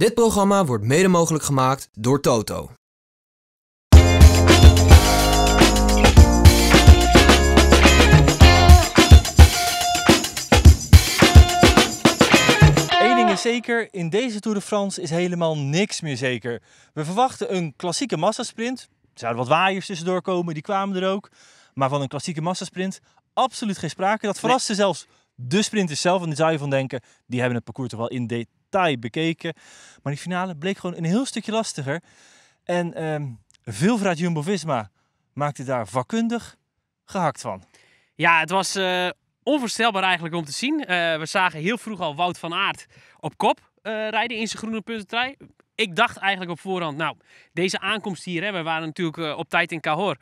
Dit programma wordt mede mogelijk gemaakt door Toto. Eén ding is zeker, in deze Tour de France is helemaal niks meer zeker. We verwachten een klassieke massasprint. Er zouden wat waaiers tussendoor komen, die kwamen er ook. Maar van een klassieke massasprint absoluut geen sprake. Dat verraste zelfs de sprinters zelf. En daar zou je van denken, die hebben het parcours toch wel in detail detail bekeken. Maar die finale bleek gewoon een heel stukje lastiger. En um, ehm, veel Jumbo-Visma maakte daar vakkundig gehakt van. Ja, het was eh, onvoorstelbaar eigenlijk om te zien. Eh, we zagen heel vroeg al Wout van Aert op kop eh, rijden in zijn groene puntentrui. Ik dacht eigenlijk op voorhand, nou, deze aankomst hier, hè, we waren natuurlijk op tijd in Cahor,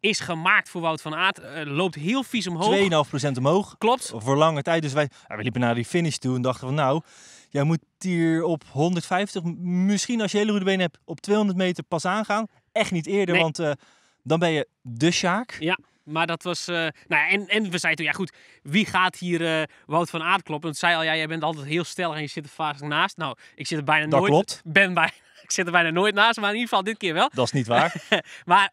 is gemaakt voor Wout van Aert. loopt heel vies omhoog. 2,5% omhoog. Klopt. Voor lange tijd. Dus wij, we liepen naar die finish toe en dachten van, nou, Jij moet hier op 150, misschien als je hele goede been hebt, op 200 meter pas aangaan. Echt niet eerder, want eh, dan ben je de Sjaak. Ja. Maar dat was. Eh, nou ja, en, en we zeiden toen, ja goed, wie gaat hier eh, Wout van Aert Want zei al, jij bent altijd heel stellig en je zit er vaak naast. Nou, ik zit er bijna dat nooit. Klopt. Ben bij, ik zit er bijna nooit naast, maar in ieder geval dit keer wel. Dat is niet waar. maar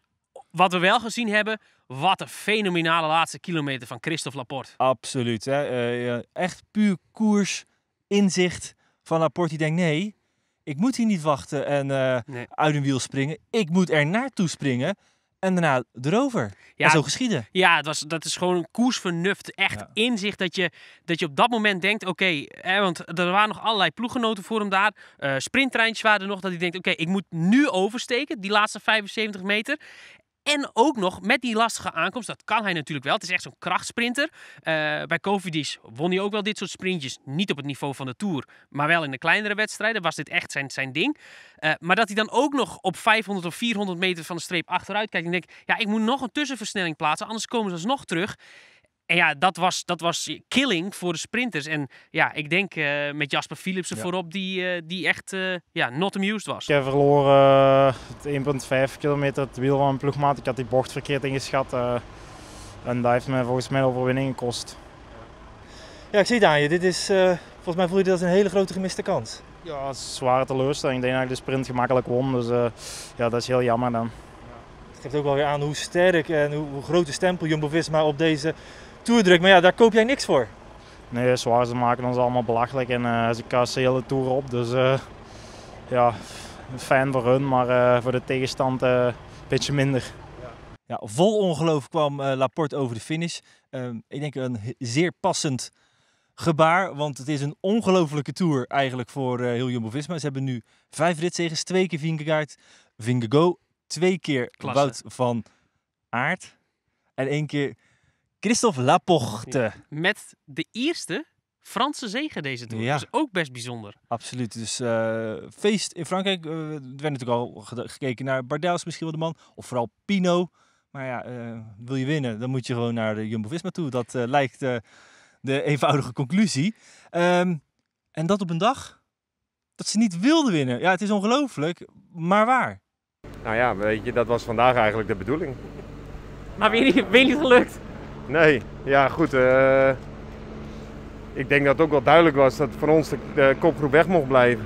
wat we wel gezien hebben, wat een fenomenale laatste kilometer van Christophe Laporte. Absoluut. Hè? echt puur koers inzicht van Laporte die denkt, nee, ik moet hier niet wachten en eh, uit een wiel springen. Ik moet er naartoe springen en daarna erover. Ja, zo geschieden. Ja, het was, dat is gewoon koersvernuft. Echt inzicht dat je, dat je op dat moment denkt, oké, hè, want er waren nog allerlei ploeggenoten voor hem daar. Uh, eh, sprinttreintjes waren er nog, dat hij denkt, oké, ik moet nu oversteken, die laatste 75 meter. En ook nog met die lastige aankomst, dat kan hij natuurlijk wel. Het is echt zo'n krachtsprinter. Uh, bij Covidis won hij ook wel dit soort sprintjes. Niet op het niveau van de Tour, maar wel in de kleinere wedstrijden was dit echt zijn, zijn ding. Eh, maar dat hij dan ook nog op 500 of 400 meter van de streep achteruit kijkt en denkt... ja, ik moet nog een tussenversnelling plaatsen, anders komen ze alsnog terug. En ja, dat was, dat was killing voor de sprinters. En ja, ik denk eh, met Jasper Philipsen ja. voorop, die, uh, die echt uh, ja, not amused was. Ik heb verloren 1,5 kilometer het wiel van een ploegmaat. Ik had die bocht verkeerd ingeschat. en dat heeft me volgens mij overwinning gekost. Ja, ik zie het je. Dit is, volgens mij voel je dit als een hele grote gemiste kans. Ja, zware teleurstelling. Ik denk dat ik de sprint gemakkelijk won. Dus ja, dat is heel jammer dan. Het geeft ook wel weer aan hoe sterk en hoe, hoe grote stempel Jumbo-Visma op deze toerdruk. Maar ja, daar koop jij niks voor. Nee, zwaar. Ze maken ons allemaal belachelijk en eh, ze kassen hele toer op. Dus uh, ja, fijn voor hun, maar eh, voor de tegenstand een beetje minder. Ja, vol ongeloof kwam Laporte over de finish. Ehm, ik denk een zeer passend gebaar, want het is een ongelofelijke tour eigenlijk voor heel Jumbo-Visma. Ze hebben nu vijf ritzegens, twee keer Vingegaard, Vingego, twee keer Klasse. van Aert en één keer Christophe Laporte. Met de eerste Franse zegen deze toer. Ja. Dus ook best bijzonder. Absoluut. Dus eh, feest in Frankrijk. Uh, eh, er werd natuurlijk al gekeken naar Bardet misschien wel de man. Of vooral Pino. Maar ja, eh, wil je winnen, dan moet je gewoon naar de Jumbo-Visma toe. Dat lijkt de eenvoudige conclusie. Ehm, en dat op een dag dat ze niet wilden winnen. Ja, het is ongelooflijk, maar waar? Nou ja, weet je, dat was vandaag eigenlijk de bedoeling. Maar weer niet, weer niet gelukt. Nee, ja goed. Eh, ik denk dat het ook wel duidelijk was dat voor ons de, de kopgroep weg mocht blijven.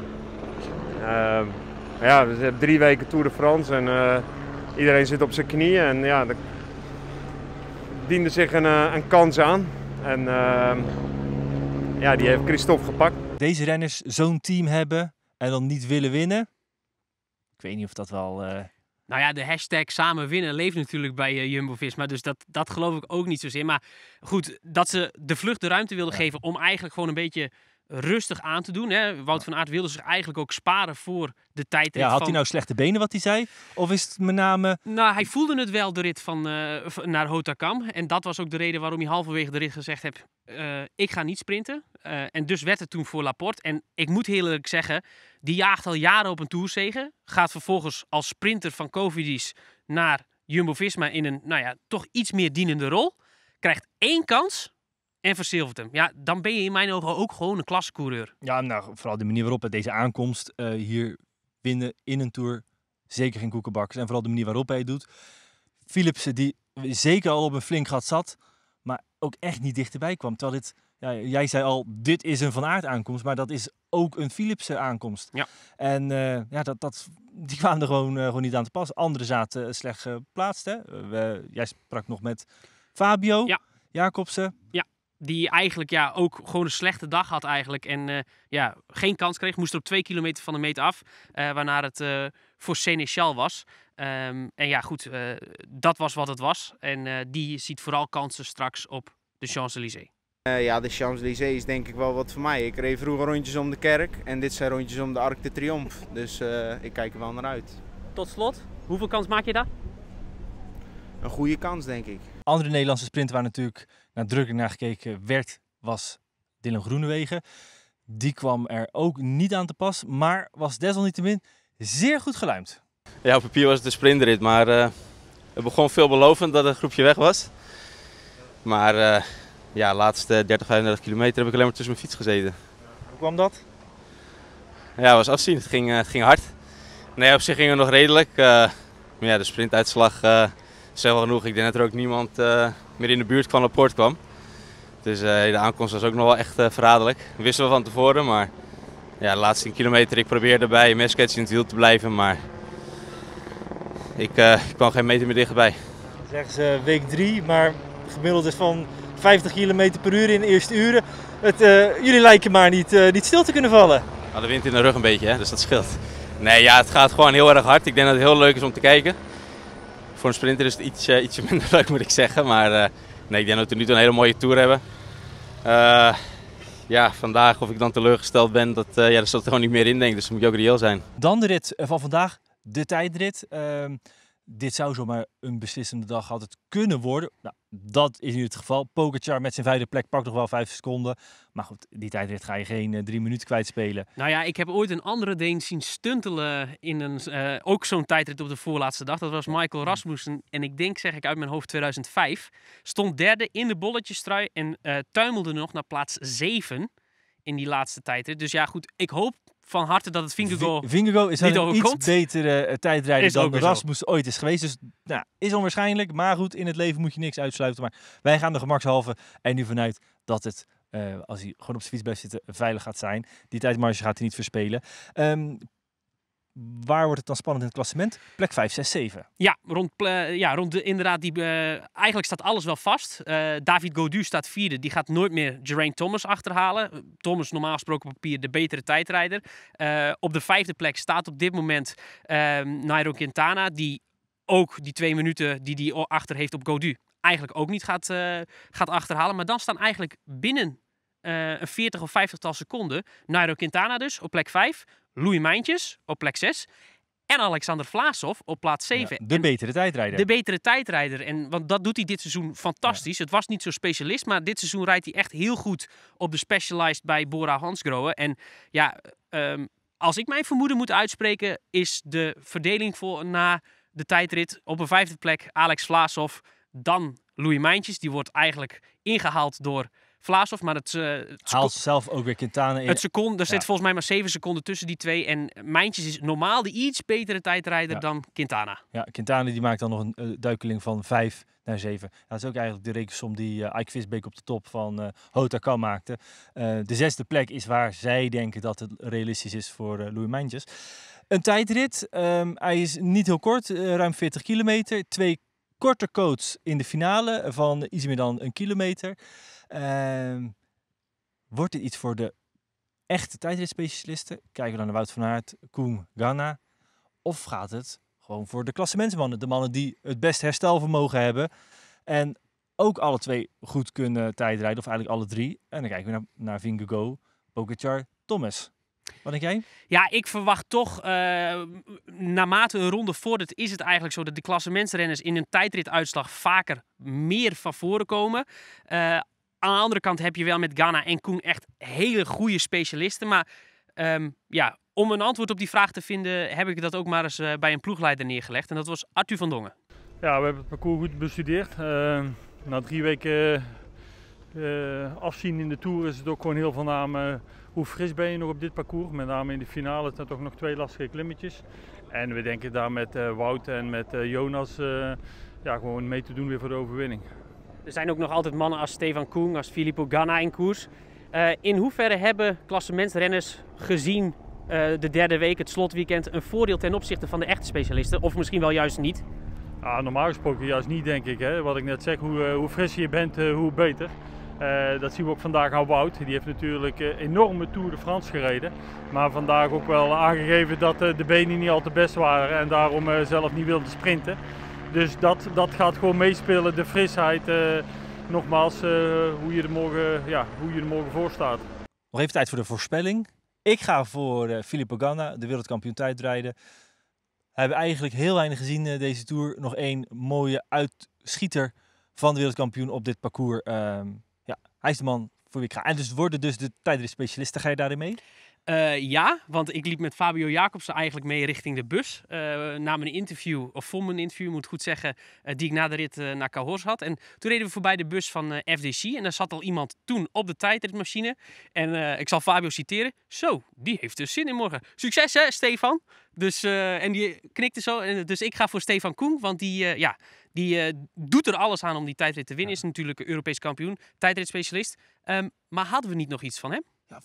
Ehm, ja, we hebben drie weken Tour de France en eh, iedereen zit op zijn knieën. En ja, er diende zich een, eh, een kans aan. En ehm, ja, die heeft Christophe gepakt. Deze renners zo'n team hebben en dan niet willen winnen. Ik weet niet of dat wel nou ja, de hashtag samen winnen leeft natuurlijk bij eh, Jumbo-Visma. Dus dat, dat geloof ik ook niet zozeer. Maar goed, dat ze de vlucht de ruimte wilden geven om eigenlijk gewoon een beetje rustig aan te doen. Hè? Wout van Aert wilde zich eigenlijk ook sparen voor de tijd. Ja, had hij nou slechte benen wat hij zei? Of is het met name... Nou, hij voelde het wel, de rit van, uh, naar Hotakam. En dat was ook de reden waarom hij halverwege de rit gezegd heeft... Eh, ik ga niet sprinten. Eh, en dus werd het toen voor Laporte. En ik moet heel eerlijk zeggen, die jaagt al jaren op een toerzegen. Gaat vervolgens als sprinter van Covidis naar Jumbo-Visma in een, nou ja, toch iets meer dienende rol. Krijgt één kans en verzilvert hem. Ja, dan ben je in mijn ogen ook gewoon een klassecoureur. Ja, nou, vooral de manier waarop hij deze aankomst eh, hier winnen in een Tour. Zeker geen koekenbakkers. En vooral de manier waarop hij het doet. Philipsen, die zeker al op een flink gat zat, maar ook echt niet dichterbij kwam. Terwijl dit ja, jij zei al, dit is een Van Aert aankomst, maar dat is ook een Philipse aankomst. Ja. En eh, ja, dat, dat, die kwamen er gewoon, eh, gewoon niet aan te pas. Anderen zaten eh, slecht geplaatst. Hè? jij sprak nog met Fabio ja. Jacobsen. Ja, die eigenlijk ja, ook gewoon een slechte dag had eigenlijk. En ja, geen kans kreeg. Moest er op twee kilometer van de meet af. Uh, waarna het uh, voor Seneschal was. Ehm, en ja, goed, dat was wat het was. En die ziet vooral kansen straks op de Champs-Élysées. Eh, ja, de Champs-Élysées is denk ik wel wat voor mij. Ik reed vroeger rondjes om de kerk en dit zijn rondjes om de Arc de Triomphe. Dus eh, ik kijk er wel naar uit. Tot slot, hoeveel kans maak je daar? Een goede kans, denk ik. Andere Nederlandse sprinter waar natuurlijk nadrukkelijk naar gekeken werd, was Dylan Groenewegen. Die kwam er ook niet aan te pas, maar was desalniettemin zeer goed geluimd. Ja, op papier was het een sprintrit, maar uh, het begon veelbelovend dat het groepje weg was. Maar ja, de laatste 30, 35 kilometer heb ik alleen maar tussen mijn fiets gezeten. Hoe kwam dat? Ja, het was afzien. Het ging, eh, het ging hard. Nee, op zich ging het nog redelijk. Eh, maar ja, de sprintuitslag uh, is wel genoeg. Ik denk dat er ook niemand meer in de buurt van Laporte kwam. Dus de aankomst was ook nog wel echt verraderlijk. Dat wisten we van tevoren, maar ja, de laatste kilometer, ik probeerde bij Meskets in het wiel te blijven, maar ik, ik kwam geen meter meer dichterbij. Zeggen ze week 3, maar gemiddeld is van 50 km per uur in de eerste uren. Het, eh, jullie lijken maar niet, eh, niet stil te kunnen vallen. Nou, de wind in de rug een beetje, hè? dus dat scheelt. Nee, ja, het gaat gewoon heel erg hard. Ik denk dat het heel leuk is om te kijken. Voor een sprinter is het iets, eh, ietsje minder leuk, moet ik zeggen. Maar nee, ik denk dat we nu een hele mooie tour hebben. ja, vandaag of ik dan teleurgesteld ben, dat, ja, dat zat het gewoon niet meer in, denken, ik. Dus moet je ook reëel zijn. Dan de rit van vandaag, de tijdrit. Ehm, dit zou zomaar een beslissende dag altijd kunnen worden. Nou, dat is nu het geval. Pokerchar met zijn vijfde plek pakt nog wel vijf seconden. Maar goed, die tijdrit ga je geen eh, drie minuten kwijtspelen. Nou ja, ik heb ooit een andere Deen zien stuntelen in een, eh, ook zo'n tijdrit op de voorlaatste dag. Dat was Michael Rasmussen. En ik denk, zeg ik uit mijn hoofd, 2005. Stond derde in de bolletjestrui en eh, tuimelde nog naar plaats zeven in die laatste tijd. Dus ja, goed, ik hoop van harte dat het Vingegaal Vingegaal is een iets betere eh, tijdrijder dan Rasmus ooit is geweest. Dus nou, is onwaarschijnlijk, maar goed, in het leven moet je niks uitsluiten. Maar wij gaan de gemakshalve en nu vanuit dat het eh, als hij gewoon op zijn fiets blijft zitten, veilig gaat zijn. Die tijdmarge gaat hij niet verspelen. Ehm, waar wordt het dan spannend in het klassement? Plek 5, 6, 7. Ja, rond, ja, rond de, inderdaad, die, eh, eigenlijk staat alles wel vast. Eh, David Godu staat vierde, die gaat nooit meer Geraint Thomas achterhalen. Eh, Thomas normaal gesproken op papier de betere tijdrijder. op de vijfde plek staat op dit moment ehm, Nairo Quintana, die ook die twee minuten die hij achter heeft op Godu eigenlijk ook niet gaat, gaat achterhalen. Maar dan staan eigenlijk binnen een 40 of 50 seconden Nairo Quintana dus op plek 5. Louis Mijntjes op plek 6. En Alexander Vlaasov op plaats 7. de betere tijdrijder. De betere tijdrijder. En, want dat doet hij dit seizoen fantastisch. Het was niet zo specialist, maar dit seizoen rijdt hij echt heel goed op de specialized bij Bora Hansgrohe. En ja, ehm, als ik mijn vermoeden moet uitspreken, is de verdeling voor, na de tijdrit op een vijfde plek Alex Vlaasov. Dan Louis Mijntjes. Die wordt eigenlijk ingehaald door Vlaasov. Maar het, eh, het haalt zelf ook weer Quintana in. Het seconde, er zit volgens mij maar 7 seconden tussen die twee. En Mijntjes is normaal de iets betere tijdrijder dan Quintana. Ja, Quintana die maakt dan nog een eh, duikeling van 5 naar 7. Dat is ook eigenlijk de rekensom die uh, Ike Visbeek op de top van uh, maakte. de zesde plek is waar zij denken dat het realistisch is voor uh, Louis Mijntjes. Een tijdrit. Ehm, hij is niet heel kort, ruim 40 kilometer. Twee korte coach in de finale van iets meer dan een kilometer. Ehm, wordt dit iets voor de echte tijdritspecialisten? Kijken we dan naar Wout van Aert, Koen, Ganna? Of gaat het gewoon voor de klassementsmannen? De mannen die het beste herstelvermogen hebben. En ook alle twee goed kunnen tijdrijden. Of eigenlijk alle drie. En dan kijken we naar, naar Vingegaard, Thomas. Wat denk jij? Ja, ik verwacht toch, uh, naarmate een ronde vordert, is het eigenlijk zo dat de klassementsrenners in een tijdrituitslag vaker meer van voren komen. Eh, aan de andere kant heb je wel met Ghana en Koen echt hele goede specialisten. Maar ehm, ja, om een antwoord op die vraag te vinden, heb ik dat ook maar eens eh, bij een ploegleider neergelegd. En dat was Arthur van Dongen. Ja, we hebben het parcours goed bestudeerd. na drie weken afzien in de Tour is het ook gewoon heel namen hoe fris ben je nog op dit parcours. Met name in de finale zijn toch nog twee lastige klimmetjes. En we denken daar met eh, Wout en met eh, Jonas eh, ja, gewoon mee te doen weer voor de overwinning. Er zijn ook nog altijd mannen als Stefan Koen, als Filippo Ganna in koers. in hoeverre hebben klassementsrenners gezien de derde week, het slotweekend, een voordeel ten opzichte van de echte specialisten? Of misschien wel juist niet? Ah, normaal gesproken juist niet, denk ik. Hè. Wat ik net zeg, hoe, hoe frisser je bent, hoe beter. Eh, dat zien we ook vandaag aan Wout. Die heeft natuurlijk een eh, enorme Tour de France gereden. Maar vandaag ook wel aangegeven dat eh, de benen niet al te best waren en daarom zelf niet wilde sprinten. Dus dat, dat gaat gewoon meespelen, de frisheid. nogmaals, hoe, je er morgen, ja, hoe je er morgen voor staat. Nog even tijd voor de voorspelling. Ik ga voor uh, Filippo Ganna, de wereldkampioen tijdrijden. We hebben eigenlijk heel weinig gezien deze Tour. Nog één mooie uitschieter van de wereldkampioen op dit parcours. Ehm, hij is de man voor wie ik ga. En dus worden dus de tijdritspecialisten. specialisten, ga je daarin mee? Eh, ja, want ik liep met Fabio Jacobsen eigenlijk mee richting de bus. Eh, na mijn interview, of voor mijn interview moet ik goed zeggen, eh, die ik na de rit naar Cahors had. En toen reden we voorbij de bus van FDC en daar zat al iemand toen op de tijdritmachine. En ik zal Fabio citeren. Zo, die heeft dus zin in morgen. Succes hè, Stefan! Dus, en die knikte zo. Dus ik ga voor Stefan Koen, want die, ja, die eh, doet er alles aan om die tijdrit te winnen. Is natuurlijk een Europees kampioen, tijdritspecialist. Um, maar hadden we niet nog iets van hem? Ja,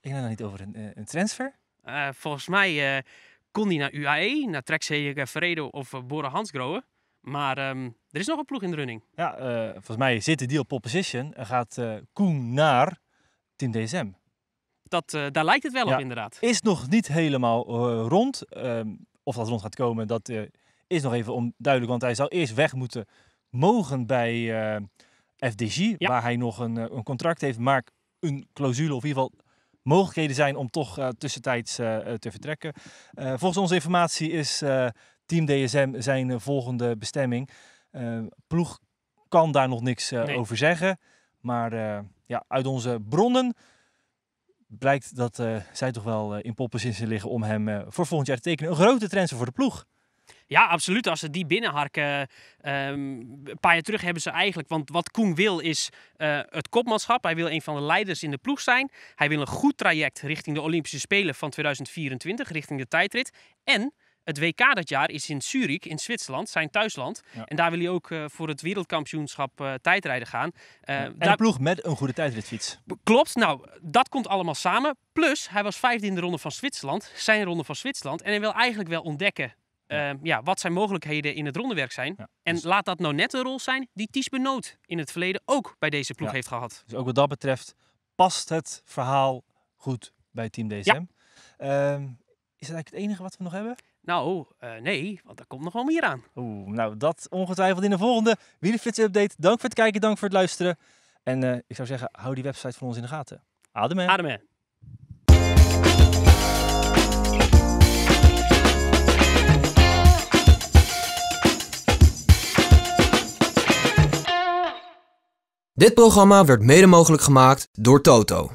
ik heb het niet over een, eh, een transfer. Eh, volgens mij kon hij naar UAE, naar Trek Veredo of Bora Hansgrohe. Maar ehm, er is nog een ploeg in de running. Ja, volgens mij zit de deal op position en gaat Koen naar Team DSM. Dat, daar lijkt het wel op inderdaad. Is nog niet helemaal rond. Ehm, of dat rond gaat komen, dat is nog even onduidelijk, want hij zou eerst weg moeten mogen bij eh, FDG, waar hij nog een, eh, een, contract heeft, maar een clausule of in ieder geval mogelijkheden zijn om toch eh, tussentijds te vertrekken. volgens onze informatie is Team DSM zijn volgende bestemming. ploeg kan daar nog niks over zeggen, maar ja, uit onze bronnen blijkt dat zij toch wel in poppen liggen om hem voor volgend jaar te tekenen. Een grote transfer voor de ploeg. Ja, absoluut. Als ze die binnenharken. Ehm, een paar jaar terug hebben ze eigenlijk. Want wat Koen wil is eh, het kopmanschap. Hij wil een van de leiders in de ploeg zijn. Hij wil een goed traject richting de Olympische Spelen van 2024, richting de tijdrit. En het WK dat jaar is in Zurich, in Zwitserland, zijn thuisland. En daar wil hij ook eh, voor het wereldkampioenschap eh, tijdrijden gaan. Uh, en daar... ploeg met een goede tijdritfiets. Klopt, nou, dat komt allemaal samen. Plus, hij was vijfde in de ronde van Zwitserland, zijn ronde van Zwitserland. En hij wil eigenlijk wel ontdekken ja. Ehm, ja, wat zijn mogelijkheden in het rondewerk zijn. en dus- laat dat nou net een rol zijn die Ties Benoot in het verleden ook bij deze ploeg heeft gehad. Dus ook wat dat betreft past het verhaal goed bij Team DSM. Ehm, is dat eigenlijk het enige wat we nog hebben? Nou, eh, nee, want daar komt nog wel meer aan. Oeh, nou dat ongetwijfeld in de volgende Wielenflits update. Dank voor het kijken, dank voor het luisteren. En eh, ik zou zeggen, hou die website van ons in de gaten. Ademen. Ademen. Dit programma werd mede mogelijk gemaakt door Toto.